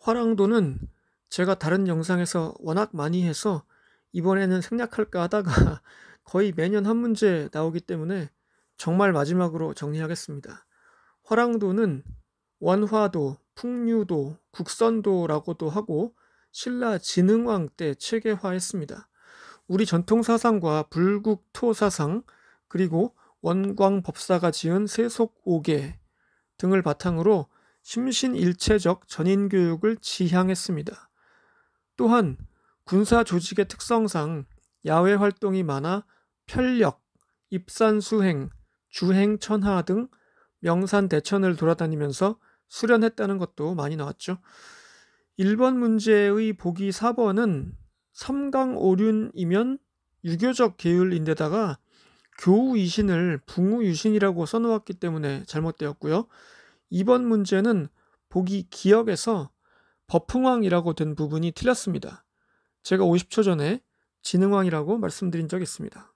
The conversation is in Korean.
화랑도는 제가 다른 영상에서 워낙 많이 해서 이번에는 생략할까 하다가 거의 매년 한 문제 나오기 때문에 정말 마지막으로 정리하겠습니다. 화랑도는 원화도, 풍류도, 국선도라고도 하고 신라 진흥왕 때 체계화했습니다. 우리 전통사상과 불국토사상 그리고 원광법사가 지은 세속오계 등을 바탕으로 심신일체적 전인교육을 지향했습니다. 또한 군사 조직의 특성상 야외 활동이 많아 편력, 입산수행, 주행천하 등 명산 대천을 돌아다니면서 수련했다는 것도 많이 나왔죠. 1번 문제의 보기 4번은 삼강오륜이면 유교적 계율인데다가 교우이신을 붕우유신이라고 써놓았기 때문에 잘못되었고요. 이번 문제는 보기 기억에서 버풍왕이라고 된 부분이 틀렸습니다. 제가 50초 전에 진흥왕이라고 말씀드린 적이 있습니다.